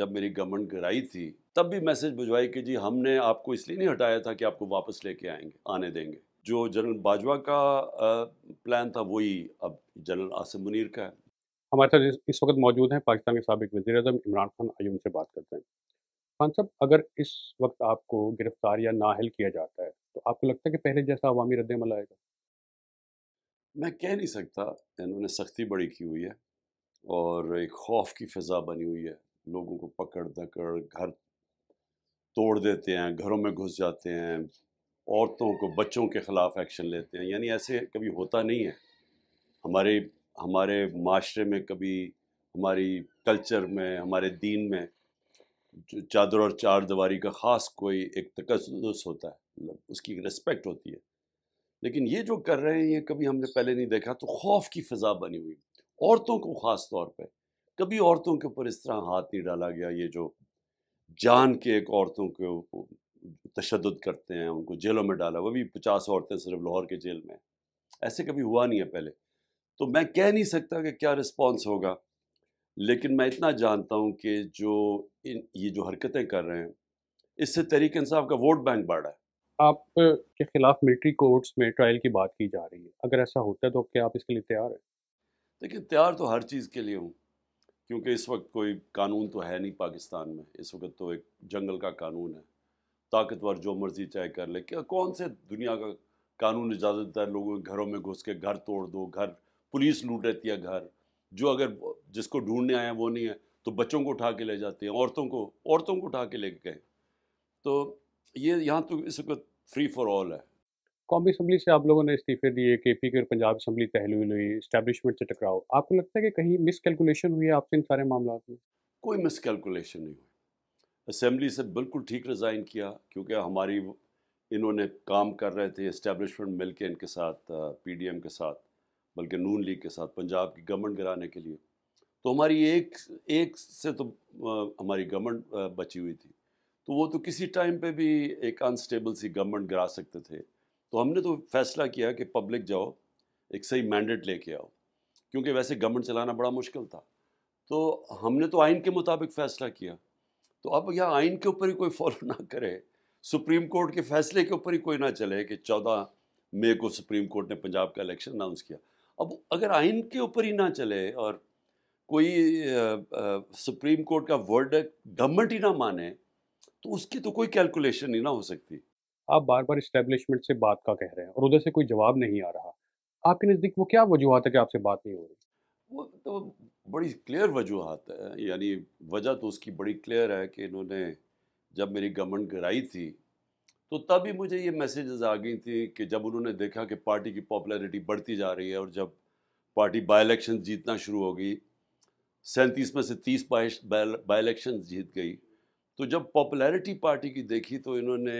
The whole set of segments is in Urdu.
جب میری گورنمنٹ گرائی تھی تب بھی میسج بجوائی کہ جی ہم نے آپ کو اس لیے نہیں ہٹایا تھا کہ آپ کو واپس لے کے آئیں گے آنے دیں گے جو جنرل باجوہ کا پلان تھا وہی اب جنرل آصف منیر کا ہے ہمارے ساتھ اس وقت موجود ہیں پاکستان کے سابق وزیر اعظم عمران خان ان سے بات کرتے ہیں خان صاحب اگر اس وقت آپ کو گرفتار یا نااہل کیا جاتا ہے تو آپ کو لگتا ہے کہ پہلے جیسا عوامی رد عمل آئے گا میں کہہ نہیں سکتا انہوں نے سختی بڑی کی ہوئی ہے اور ایک خوف کی فضا بنی ہوئی ہے لوگوں کو پکڑ دکڑ گھر توڑ دیتے ہیں گھروں میں گھس جاتے ہیں عورتوں کو بچوں کے خلاف ایکشن لیتے ہیں یعنی ایسے کبھی ہوتا نہیں ہے ہمارے ہمارے معاشرے میں کبھی ہماری کلچر میں ہمارے دین میں چادر اور چار دیواری کا خاص کوئی ایک تقدس ہوتا ہے مطلب اس کی ریسپیکٹ ہوتی ہے لیکن یہ جو کر رہے ہیں یہ کبھی ہم نے پہلے نہیں دیکھا تو خوف کی فضا بنی ہوئی عورتوں کو خاص طور پہ کبھی عورتوں کے اوپر اس طرح ہاتھ نہیں ڈالا گیا یہ جو جان کے ایک عورتوں کے تشدد کرتے ہیں ان کو جیلوں میں ڈالا وہ بھی پچاس عورتیں صرف لاہور کے جیل میں ایسے کبھی ہوا نہیں ہے پہلے تو میں کہہ نہیں سکتا کہ کیا رسپانس ہوگا لیکن میں اتنا جانتا ہوں کہ جو ان یہ جو حرکتیں کر رہے ہیں اس سے تحریک انصاف کا ووٹ بینک بڑھ رہا ہے آپ کے خلاف ملٹری کورٹس میں ٹرائل کی بات کی جا رہی ہے اگر ایسا ہوتا ہے تو کیا آپ اس کے لیے تیار ہیں لیکن تیار تو ہر چیز کے لیے ہوں کیونکہ اس وقت کوئی قانون تو ہے نہیں پاکستان میں اس وقت تو ایک جنگل کا قانون ہے طاقتور جو مرضی چاہے کر لے کہ کون سے دنیا کا قانون اجازت دیتا ہے لوگوں کے گھروں میں گھس کے گھر توڑ دو گھر پولیس لوٹ رہتی ہے گھر جو اگر جس کو ڈھونڈنے آئے ہیں وہ نہیں ہے تو بچوں کو اٹھا کے لے جاتے ہیں عورتوں کو عورتوں کو اٹھا کے لے کے گئے تو یہ یہاں تو اس وقت فری فار آل ہے قومی اسمبلی سے آپ لوگوں نے استعفے دیے کے پی کی اور پنجاب اسمبلی ہوئی اسٹیبلشمنٹ سے ٹکراؤ آپ کو لگتا ہے کہ کہیں مس کیلکولیشن ہوئی ہے آپ سے ان سارے معاملات میں کوئی مس کیلکولیشن نہیں ہوئی اسمبلی سے بالکل ٹھیک ریزائن کیا کیونکہ ہماری انہوں نے کام کر رہے تھے اسٹیبلشمنٹ مل کے ان کے ساتھ پی ڈی ایم کے ساتھ بلکہ نون لیگ کے ساتھ پنجاب کی گورنمنٹ گرانے کے لیے تو ہماری ایک ایک سے تو ہماری گورنمنٹ بچی ہوئی تھی تو وہ تو کسی ٹائم پہ بھی ایک انسٹیبل سی گورنمنٹ گرا سکتے تھے تو ہم نے تو فیصلہ کیا کہ پبلک جاؤ ایک صحیح مینڈیٹ لے کے آؤ کیونکہ ویسے گورنمنٹ چلانا بڑا مشکل تھا تو ہم نے تو آئین کے مطابق فیصلہ کیا تو اب یہ آئین کے اوپر ہی کوئی فالو نہ کرے سپریم کورٹ کے فیصلے کے اوپر ہی کوئی نہ چلے کہ چودہ مے کو سپریم کورٹ نے پنجاب کا الیکشن اناؤنس کیا اب اگر آئین کے اوپر ہی نہ چلے اور کوئی سپریم کورٹ کا ورڈ گورنمنٹ ہی نہ مانے تو اس کی تو کوئی کیلکولیشن ہی نہ ہو سکتی آپ بار بار اسٹیبلشمنٹ سے بات کا کہہ رہے ہیں اور ادھر سے کوئی جواب نہیں آ رہا آپ کے نزدیک وہ کیا وجوہات ہے کہ آپ سے بات نہیں ہو رہی وہ تو بڑی کلیئر وجوہات ہے یعنی وجہ تو اس کی بڑی کلیئر ہے کہ انہوں نے جب میری گورنمنٹ گرائی تھی تو تب ہی مجھے یہ میسیجز آ گئی تھیں کہ جب انہوں نے دیکھا کہ پارٹی کی پاپولیرٹی بڑھتی جا رہی ہے اور جب پارٹی بائی الیکشن جیتنا شروع ہو گئی سینتیس میں سے تیس بائی الیکشن جیت گئی تو جب پاپولیرٹی پارٹی کی دیکھی تو انہوں نے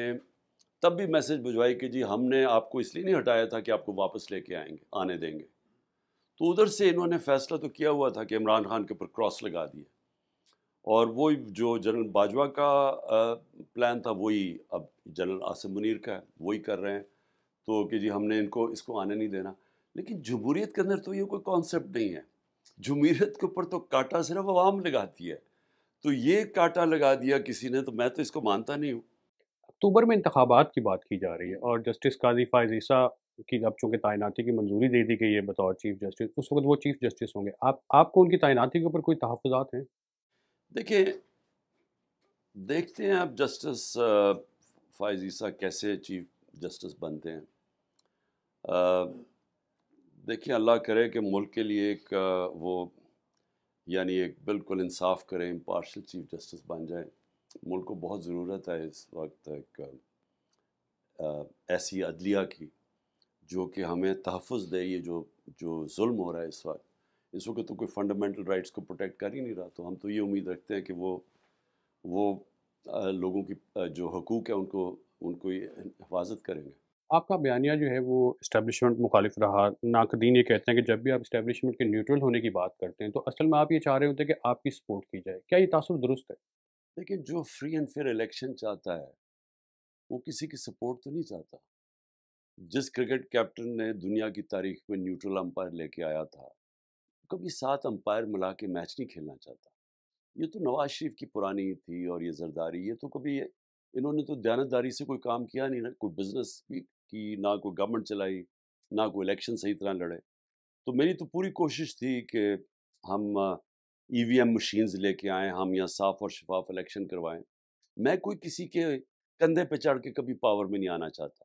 تب بھی میسج بھجوائی کہ جی ہم نے آپ کو اس لیے نہیں ہٹایا تھا کہ آپ کو واپس لے کے آئیں گے آنے دیں گے تو ادھر سے انہوں نے فیصلہ تو کیا ہوا تھا کہ عمران خان کے اوپر کراس لگا دیے اور وہ جو جنرل باجوہ کا پلان تھا وہی اب جنرل آصف منیر کا ہے وہی کر رہے ہیں تو کہ جی ہم نے ان کو اس کو آنے نہیں دینا لیکن جمہوریت کے اندر تو یہ کوئی کانسیپٹ نہیں ہے جمہوریت کے اوپر تو کاٹا صرف عوام لگاتی ہے تو یہ کاٹا لگا دیا کسی نے تو میں تو اس کو مانتا نہیں ہوں اکتوبر میں انتخابات کی بات کی جا رہی ہے اور جسٹس قاضی فائز عیسیٰ کی جب چونکہ تعیناتی کی منظوری دے دی گئی ہے بطور چیف جسٹس اس وقت وہ چیف جسٹس ہوں گے آپ آپ کو ان کی تعیناتی کے اوپر کوئی تحفظات ہیں دیکھیں دیکھتے ہیں آپ جسٹس فائز عیسیٰ کیسے چیف جسٹس بنتے ہیں دیکھیں اللہ کرے کہ ملک کے لیے ایک وہ یعنی ایک بالکل انصاف کریں امپارشل چیف جسٹس بن جائیں ملک کو بہت ضرورت ہے اس وقت ایک ایسی عدلیہ کی جو کہ ہمیں تحفظ دے یہ جو جو ظلم ہو رہا ہے اس وقت اس وقت تو کوئی فنڈامنٹل رائٹس کو پروٹیکٹ کر ہی نہیں رہا تو ہم تو یہ امید رکھتے ہیں کہ وہ وہ لوگوں کی جو حقوق ہے ان کو ان کو حفاظت کریں گے آپ کا بیانیہ جو ہے وہ اسٹیبلشمنٹ مخالف رہا ناقدین یہ کہتے ہیں کہ جب بھی آپ اسٹیبلشمنٹ کے نیوٹرل ہونے کی بات کرتے ہیں تو اصل میں آپ یہ چاہ رہے ہوتے ہیں کہ آپ کی سپورٹ کی جائے کیا یہ تاثر درست ہے لیکن جو فری اینڈ فیئر الیکشن چاہتا ہے وہ کسی کی سپورٹ تو نہیں چاہتا جس کرکٹ کیپٹن نے دنیا کی تاریخ میں نیوٹرل امپائر لے کے آیا تھا کبھی سات امپائر ملا کے میچ نہیں کھیلنا چاہتا یہ تو نواز شریف کی پرانی تھی اور یہ زرداری یہ تو کبھی انہوں نے تو دیانتداری سے کوئی کام کیا نہیں نا کوئی بزنس بھی کی نہ کوئی گورنمنٹ چلائی نہ کوئی الیکشن صحیح طرح لڑے تو میری تو پوری کوشش تھی کہ ہم ای وی ایم مشینز لے کے آئیں ہم یہاں صاف اور شفاف الیکشن کروائیں میں کوئی کسی کے کندھے پہ چڑھ کے کبھی پاور میں نہیں آنا چاہتا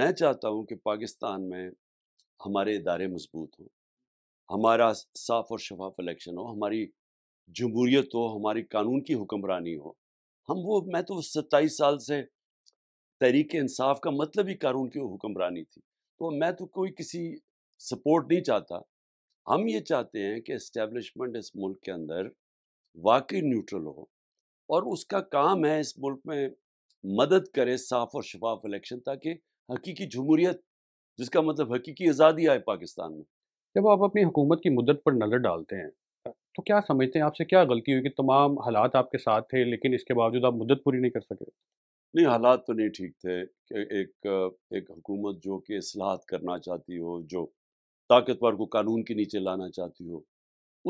میں چاہتا ہوں کہ پاکستان میں ہمارے ادارے مضبوط ہوں ہمارا صاف اور شفاف الیکشن ہو ہماری جمہوریت ہو ہماری قانون کی حکمرانی ہو ہم وہ میں تو ستائیس سال سے تحریک انصاف کا مطلب ہی قانون کی حکمرانی تھی تو میں تو کوئی کسی سپورٹ نہیں چاہتا ہم یہ چاہتے ہیں کہ اسٹیبلشمنٹ اس ملک کے اندر واقعی نیوٹرل ہو اور اس کا کام ہے اس ملک میں مدد کرے صاف اور شفاف الیکشن تاکہ حقیقی جمہوریت جس کا مطلب حقیقی آزادی آئے پاکستان میں جب آپ اپنی حکومت کی مدت پر نظر ڈالتے ہیں تو کیا سمجھتے ہیں آپ سے کیا غلطی ہوئی کہ تمام حالات آپ کے ساتھ تھے لیکن اس کے باوجود آپ مدت پوری نہیں کر سکے نہیں حالات تو نہیں ٹھیک تھے کہ ایک ایک حکومت جو کہ اصلاحات کرنا چاہتی ہو جو طاقتور کو قانون کے نیچے لانا چاہتی ہو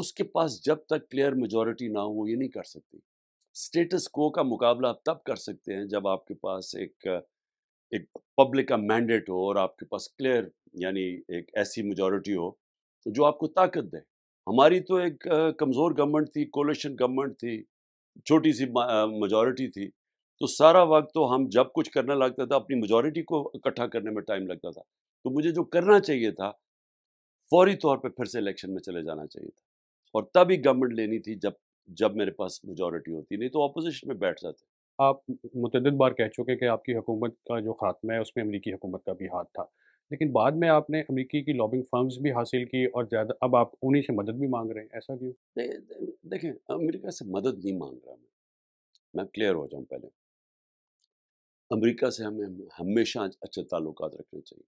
اس کے پاس جب تک کلیئر میجورٹی نہ ہو یہ نہیں کر سکتی اسٹیٹس کو کا مقابلہ آپ تب کر سکتے ہیں جب آپ کے پاس ایک ایک پبلک کا مینڈیٹ ہو اور آپ کے پاس کلیئر یعنی ایک ایسی میجورٹی ہو جو آپ کو طاقت دے ہماری تو ایک کمزور گورنمنٹ تھی کولیشن گورنمنٹ تھی چھوٹی سی میجورٹی تھی تو سارا وقت تو ہم جب کچھ کرنا لگتا تھا اپنی میجورٹی کو اکٹھا کرنے میں ٹائم لگتا تھا تو مجھے جو کرنا چاہیے تھا فوری طور پہ پھر سے الیکشن میں چلے جانا چاہیے تھا اور تب ہی گورنمنٹ لینی تھی جب جب میرے پاس میجورٹی ہوتی نہیں تو اپوزیشن میں بیٹھ جاتے آپ متعدد بار کہہ چکے کہ آپ کی حکومت کا جو خاتمہ ہے اس میں امریکی حکومت کا بھی ہاتھ تھا لیکن بعد میں آپ نے امریکی کی لابنگ فرمز بھی حاصل کی اور زیادہ اب آپ انہیں سے مدد بھی مانگ رہے ہیں ایسا کیوں دیکھیں امریکہ سے مدد نہیں مانگ رہا میں میں کلیئر ہو جاؤں پہلے امریکہ سے ہمیں ہمیشہ اچھے تعلقات رکھنے چاہیے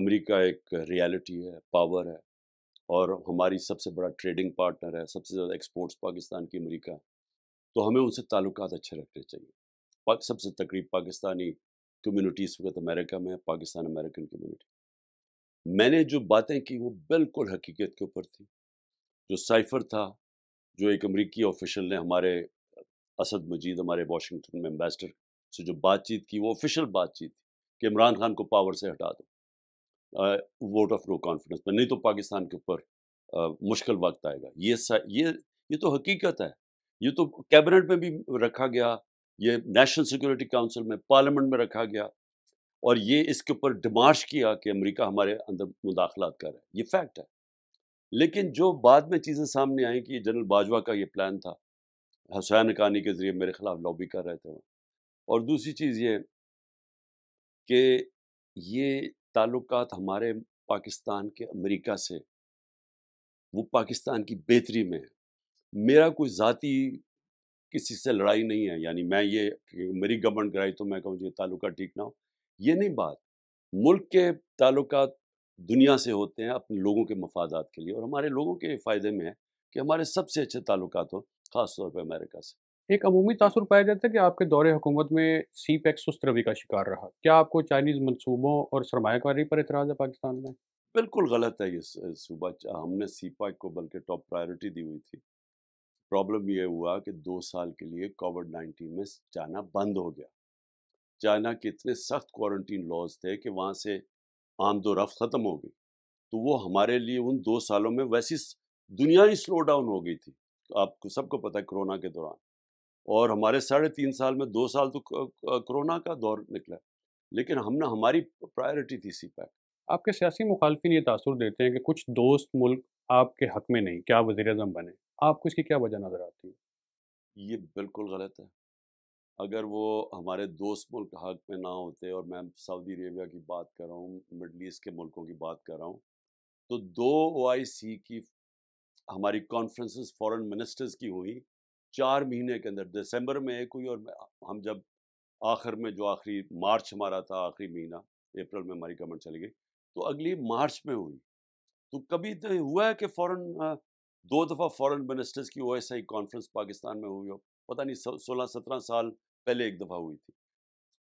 امریکہ ایک ریالٹی ہے پاور ہے اور ہماری سب سے بڑا ٹریڈنگ پارٹنر ہے سب سے زیادہ ایکسپورٹس پاکستان کی امریکہ تو ہمیں ان سے تعلقات اچھے رکھنے چاہیے سب سے تقریب پاکستانی کمیونٹی اس وقت امریکہ میں ہے پاکستان امریکن کمیونٹی میں نے جو باتیں کی وہ بالکل حقیقت کے اوپر تھی جو سائفر تھا جو ایک امریکی آفیشل نے ہمارے اسد مجید ہمارے واشنگٹن میں امبیسڈر سے جو بات چیت کی وہ آفیشیل بات چیت کہ عمران خان کو پاور سے ہٹا دو ووٹ آف نو کانفیڈنس میں نہیں تو پاکستان کے اوپر مشکل وقت آئے گا یہ سا یہ تو حقیقت ہے یہ تو کیبنٹ میں بھی رکھا گیا یہ نیشنل سیکورٹی کاؤنسل میں پارلیمنٹ میں رکھا گیا اور یہ اس کے اوپر ڈمارش کیا کہ امریکہ ہمارے اندر مداخلات کر رہا ہے یہ فیکٹ ہے لیکن جو بعد میں چیزیں سامنے آئیں کہ جنرل باجوہ کا یہ پلان تھا حسین کانی کے ذریعے میرے خلاف لابی کر رہے تھے اور دوسری چیز یہ کہ یہ تعلقات ہمارے پاکستان کے امریکہ سے وہ پاکستان کی بہتری میں ہے میرا کوئی ذاتی کسی سے لڑائی نہیں ہے یعنی میں یہ میری گورنمنٹ کرائی تو میں کہوں جی یہ تعلقات ٹھیک نہ ہو یہ نہیں بات ملک کے تعلقات دنیا سے ہوتے ہیں اپنے لوگوں کے مفادات کے لیے اور ہمارے لوگوں کے فائدے میں ہے کہ ہمارے سب سے اچھے تعلقات ہوں خاص طور پہ امریکہ سے ایک عمومی تاثر پایا جاتا ہے کہ آپ کے دور حکومت میں سی پیک سست روی کا شکار رہا کیا آپ کو چائنیز منصوبوں اور سرمایہ کاری پر اعتراض ہے پاکستان میں بالکل غلط ہے یہ صوبہ ہم نے سی پیک کو بلکہ ٹاپ پرائیورٹی دی ہوئی تھی پرابلم یہ ہوا کہ دو سال کے لیے کووڈ نائنٹین میں چائنا بند ہو گیا چائنا کے اتنے سخت کوارنٹین لاز تھے کہ وہاں سے آمد و رفت ختم ہو گئی تو وہ ہمارے لیے ان دو سالوں میں ویسی دنیا ہی سلو ڈاؤن ہو گئی تھی آپ کو سب کو پتہ ہے کرونا کے دوران اور ہمارے ساڑھے تین سال میں دو سال تو کرونا کا دور نکلا لیکن ہم نے ہماری پرائیورٹی تھی سی پیک آپ کے سیاسی مخالفین یہ تاثر دیتے ہیں کہ کچھ دوست ملک آپ کے حق میں نہیں کیا وزیر اعظم بنے آپ کو اس کی کیا وجہ نظر آتی ہے یہ بالکل غلط ہے اگر وہ ہمارے دوست ملک حق میں نہ ہوتے اور میں سعودی عربیہ کی بات کر رہا ہوں مڈل ایسٹ کے ملکوں کی بات کر رہا ہوں تو دو او آئی سی کی ہماری کانفرنسز فورن منسٹرز کی ہوئیں چار مہینے کے اندر دسمبر میں ایک ہوئی اور ہم جب آخر میں جو آخری مارچ ہمارا تھا آخری مہینہ اپریل میں ہماری گورنمنٹ چلی گئی تو اگلی مارچ میں ہوئی تو کبھی تو ہوا ہے کہ فوراً دو دفعہ فوراً منسٹرس کی O S I conference Pakistan میں ہوئی ہو پتہ نہیں سولہ سترہ سال پہلے ایک دفعہ ہوئی تھی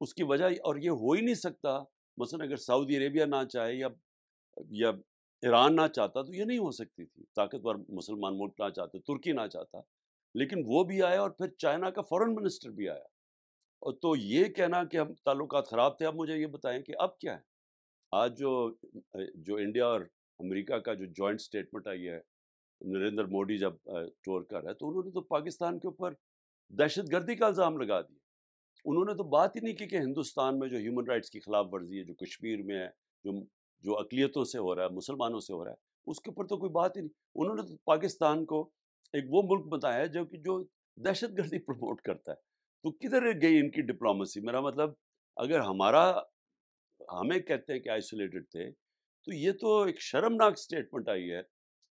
اس کی وجہ اور یہ ہو ہی نہیں سکتا مثلاً اگر سعودی عربیہ نہ چاہے یا یا ایران نہ چاہتا تو یہ نہیں ہو سکتی تھی طاقتور مسلمان ملک نہ چاہتے ترکی نہ چاہتا لیکن وہ بھی آیا اور پھر چائنا کا فورن منسٹر بھی آیا اور تو یہ کہنا کہ ہم تعلقات خراب تھے اب مجھے یہ بتائیں کہ اب کیا ہے آج جو جو انڈیا اور امریکہ کا جو جوائنٹ اسٹیٹمنٹ آئی ہے نریندر موڈی جب ٹور کر رہا ہے تو انہوں نے تو پاکستان کے اوپر دہشت گردی کا الزام لگا دیا انہوں نے تو بات ہی نہیں کی کہ ہندوستان میں جو ہیومن رائٹس کی خلاف ورزی ہے جو کشمیر میں ہے جو جو اقلیتوں سے ہو رہا ہے مسلمانوں سے ہو رہا ہے اس کے اوپر تو کوئی بات ہی نہیں انہوں نے تو پاکستان کو ایک وہ ملک بتایا ہے جو دہشت گردی پروموٹ کرتا ہے تو کدھر گئی ان کی ڈپلومسی میرا مطلب اگر ہمارا ہمیں کہتے ہیں کہ آئسولیٹڈ تھے تو یہ تو ایک شرمناک اسٹیٹمنٹ آئی ہے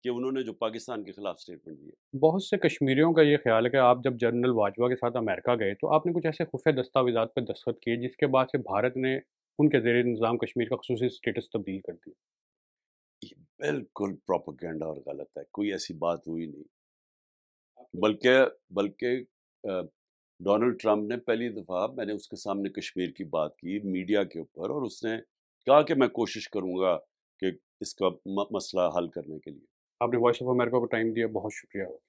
کہ انہوں نے جو پاکستان کے خلاف اسٹیٹمنٹ دیا بہت سے کشمیریوں کا یہ خیال ہے کہ آپ جب جنرل واجوا کے ساتھ امریکہ گئے تو آپ نے کچھ ایسے خفیہ دستاویزات پر دستخط کیے جس کے بعد سے بھارت نے ان کے زیر نظام کشمیر کا خصوصی اسٹیٹس تبدیل کر دیا یہ بالکل پروپیگنڈا اور غلط ہے کوئی ایسی بات ہوئی نہیں بلکہ بلکہ ڈونلڈ ٹرمپ نے پہلی دفعہ میں نے اس کے سامنے کشمیر کی بات کی میڈیا کے اوپر اور اس نے کہا کہ میں کوشش کروں گا کہ اس کا مسئلہ حل کرنے کے لیے آپ نے وائس آف امریکہ کو ٹائم دیا بہت شکریہ